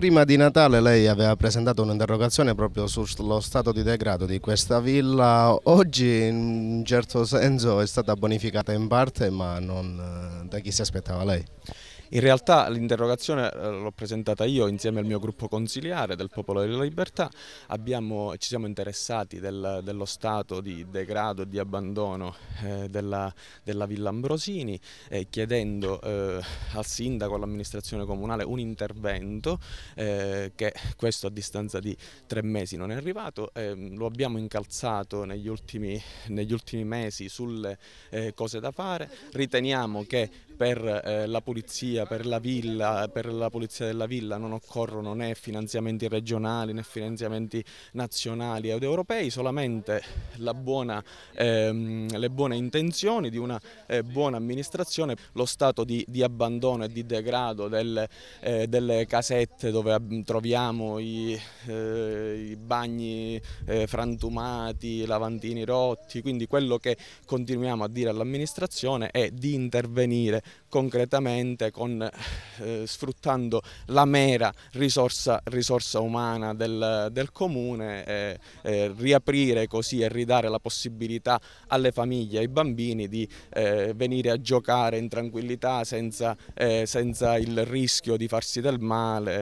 prima di Natale lei aveva presentato un'interrogazione proprio sullo stato di degrado di questa villa. Oggi in un certo senso è stata bonificata in parte ma non eh, da chi si aspettava lei. In realtà l'interrogazione eh, l'ho presentata io insieme al mio gruppo consiliare del Popolo della Libertà, Abbiamo, ci siamo interessati del, dello stato di degrado e di abbandono eh, della, della, Villa Ambrosini eh, chiedendo eh, al sindaco, all'amministrazione comunale un intervento eh, che questo a distanza di tre mesi non è arrivato, ehm, lo abbiamo incalzato negli ultimi, negli ultimi mesi sulle eh, cose da fare, riteniamo che per la pulizia polizia, per la villa, per la polizia della villa non occorrono né finanziamenti regionali né finanziamenti nazionali ed europei, solamente buona, ehm, le buone intenzioni di una eh, buona amministrazione, lo stato di, di abbandono e di degrado del, eh, delle casette dove troviamo i, eh, i bagni eh, frantumati, i lavandini rotti, quindi quello che continuiamo a dire all'amministrazione è di intervenire concretamente con non eh, sfruttando la mera risorsa, risorsa umana del, del comune, eh, eh, riaprire così e ridare la possibilità alle famiglie, ai bambini di eh, venire a giocare in tranquillità senza, eh, senza il rischio di farsi del male.